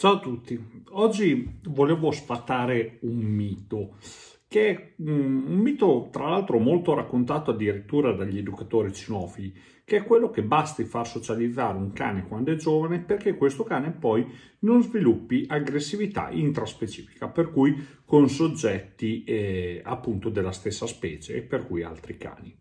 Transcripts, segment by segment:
Ciao a tutti, oggi volevo sfatare un mito, che è un mito tra l'altro molto raccontato addirittura dagli educatori cinofili, che è quello che basti far socializzare un cane quando è giovane perché questo cane poi non sviluppi aggressività intraspecifica, per cui con soggetti eh, appunto della stessa specie e per cui altri cani.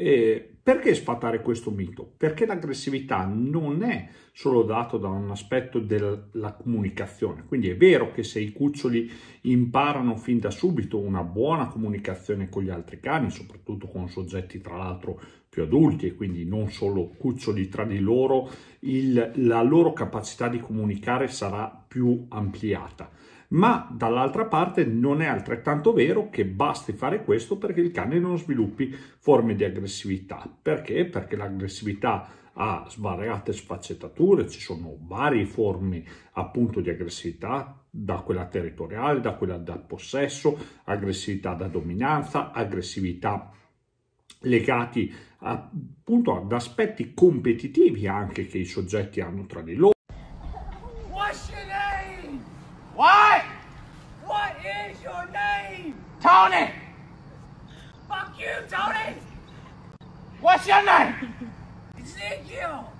Eh, perché sfatare questo mito? Perché l'aggressività non è solo dato da un aspetto della comunicazione, quindi è vero che se i cuccioli imparano fin da subito una buona comunicazione con gli altri cani, soprattutto con soggetti tra l'altro più adulti e quindi non solo cuccioli tra di loro, il, la loro capacità di comunicare sarà più ampliata ma dall'altra parte non è altrettanto vero che basti fare questo perché il cane non sviluppi forme di aggressività. Perché? Perché l'aggressività ha svariate sfaccettature, ci sono varie forme appunto di aggressività, da quella territoriale, da quella da possesso, aggressività da dominanza, aggressività legati appunto ad aspetti competitivi anche che i soggetti hanno tra di loro. Tony! Fuck you, Tony! What's your name? Ezekiel!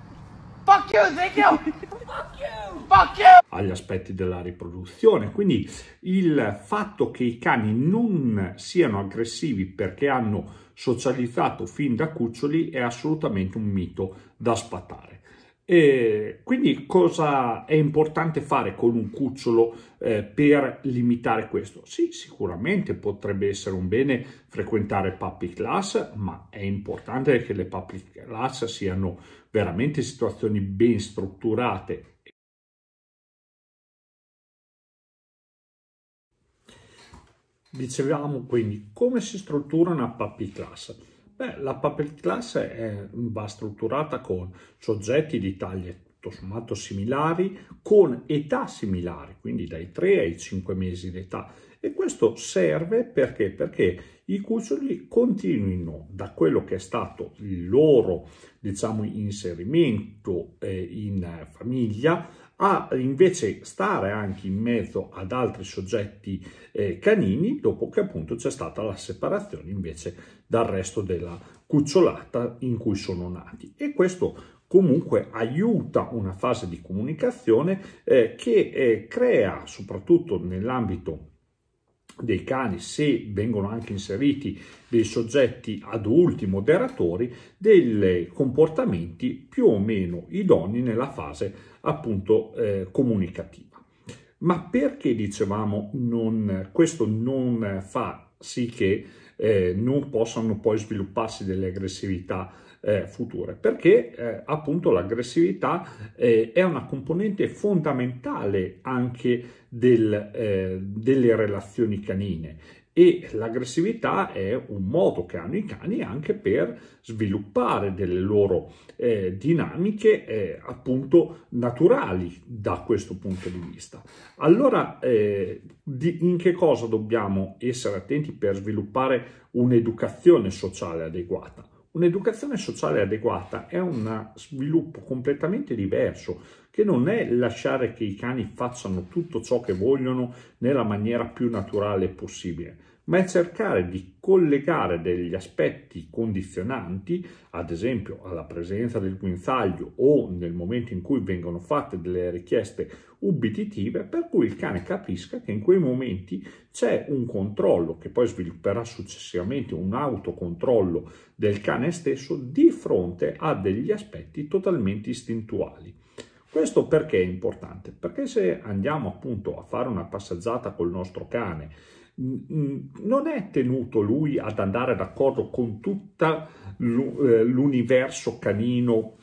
Fuck you, Ezekiel! Fuck you! Fuck you! Agli aspetti della riproduzione, quindi il fatto che i cani non siano aggressivi perché hanno socializzato fin da cuccioli è assolutamente un mito da sfatare. E quindi cosa è importante fare con un cucciolo eh, per limitare questo? Sì, sicuramente potrebbe essere un bene frequentare puppy class, ma è importante che le puppy class siano veramente situazioni ben strutturate. Dicevamo quindi come si struttura una puppy class? Beh, la Puppet Class è, va strutturata con soggetti di taglie tutto sommato similari, con età similari, quindi dai 3 ai 5 mesi d'età e questo serve perché? Perché i cuccioli continuino da quello che è stato il loro diciamo, inserimento eh, in famiglia a invece stare anche in mezzo ad altri soggetti eh, canini dopo che appunto c'è stata la separazione invece dal resto della cucciolata in cui sono nati e questo comunque aiuta una fase di comunicazione eh, che eh, crea soprattutto nell'ambito dei cani, se vengono anche inseriti dei soggetti adulti, moderatori, dei comportamenti più o meno idoni nella fase appunto eh, comunicativa. Ma perché dicevamo non, questo non fa sì che eh, non possano poi svilupparsi delle aggressività eh, future, perché eh, appunto l'aggressività eh, è una componente fondamentale anche del, eh, delle relazioni canine e l'aggressività è un modo che hanno i cani anche per sviluppare delle loro eh, dinamiche eh, appunto naturali da questo punto di vista. Allora eh, di, in che cosa dobbiamo essere attenti per sviluppare un'educazione sociale adeguata? Un'educazione sociale adeguata è un sviluppo completamente diverso, che non è lasciare che i cani facciano tutto ciò che vogliono nella maniera più naturale possibile, ma è cercare di collegare degli aspetti condizionanti, ad esempio alla presenza del guinzaglio o nel momento in cui vengono fatte delle richieste ubbiditive, per cui il cane capisca che in quei momenti c'è un controllo che poi svilupperà successivamente un autocontrollo del cane stesso di fronte a degli aspetti totalmente istintuali. Questo perché è importante? Perché se andiamo appunto a fare una passeggiata col nostro cane non è tenuto lui ad andare d'accordo con tutto eh, l'universo canino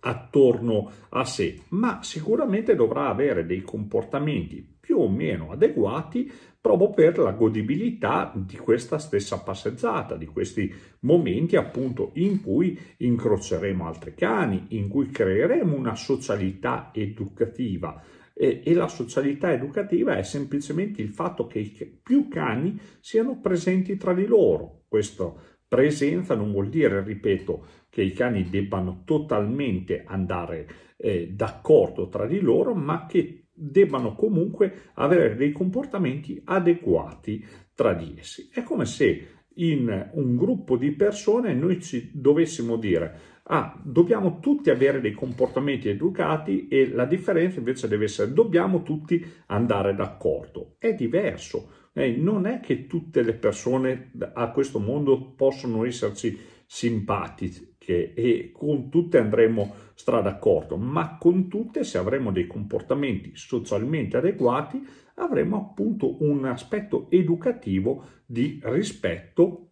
attorno a sé, ma sicuramente dovrà avere dei comportamenti più o meno adeguati proprio per la godibilità di questa stessa passeggiata, di questi momenti appunto in cui incroceremo altri cani, in cui creeremo una socialità educativa e, e la socialità educativa è semplicemente il fatto che i, più cani siano presenti tra di loro. Questa presenza non vuol dire, ripeto, che i cani debbano totalmente andare eh, d'accordo tra di loro, ma che debbano comunque avere dei comportamenti adeguati tra di essi. È come se in un gruppo di persone noi ci dovessimo dire Ah, dobbiamo tutti avere dei comportamenti educati e la differenza invece deve essere dobbiamo tutti andare d'accordo. È diverso. Eh, non è che tutte le persone a questo mondo possono esserci simpatiche e con tutte andremo strada d'accordo, ma con tutte se avremo dei comportamenti socialmente adeguati avremo appunto un aspetto educativo di rispetto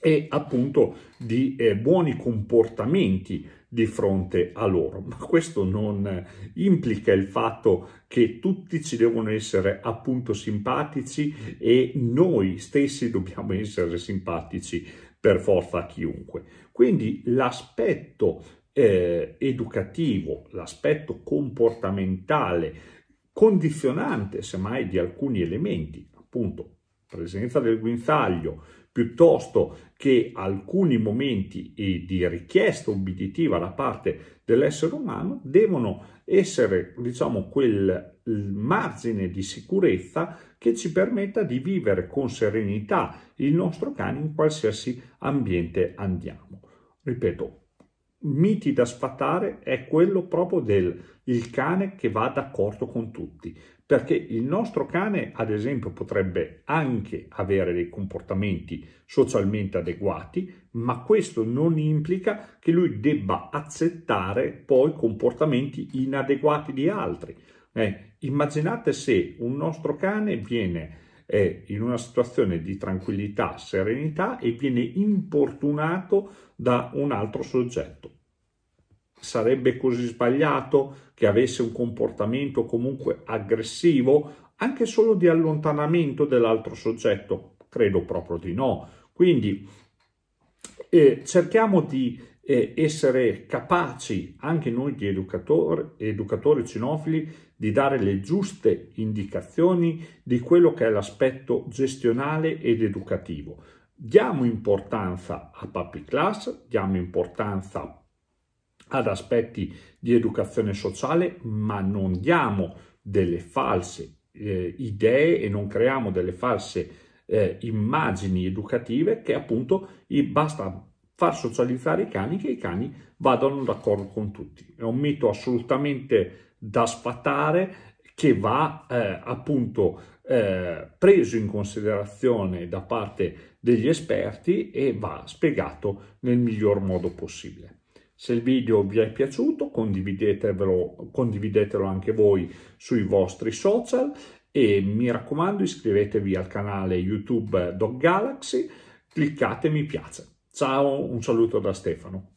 e appunto di eh, buoni comportamenti di fronte a loro, ma questo non eh, implica il fatto che tutti ci devono essere appunto simpatici e noi stessi dobbiamo essere simpatici per forza a chiunque. Quindi l'aspetto eh, educativo, l'aspetto comportamentale, condizionante semmai di alcuni elementi, appunto presenza del guinzaglio, piuttosto che alcuni momenti eh, di richiesta ubbiditiva da parte dell'essere umano devono essere, diciamo, quel margine di sicurezza che ci permetta di vivere con serenità il nostro cane in qualsiasi ambiente andiamo. Ripeto, miti da sfatare è quello proprio del cane che va d'accordo con tutti, perché il nostro cane, ad esempio, potrebbe anche avere dei comportamenti socialmente adeguati, ma questo non implica che lui debba accettare poi comportamenti inadeguati di altri. Eh, immaginate se un nostro cane viene eh, in una situazione di tranquillità, serenità e viene importunato da un altro soggetto sarebbe così sbagliato che avesse un comportamento comunque aggressivo anche solo di allontanamento dell'altro soggetto? Credo proprio di no. Quindi eh, cerchiamo di eh, essere capaci anche noi di educatori, educatori cinofili di dare le giuste indicazioni di quello che è l'aspetto gestionale ed educativo. Diamo importanza a puppy class, diamo importanza ad aspetti di educazione sociale, ma non diamo delle false eh, idee e non creiamo delle false eh, immagini educative che appunto basta far socializzare i cani che i cani vadano d'accordo con tutti. È un mito assolutamente da sfatare che va eh, appunto eh, preso in considerazione da parte degli esperti e va spiegato nel miglior modo possibile. Se il video vi è piaciuto condividetelo, condividetelo anche voi sui vostri social e mi raccomando iscrivetevi al canale YouTube Dog Galaxy, cliccate mi piace. Ciao, un saluto da Stefano.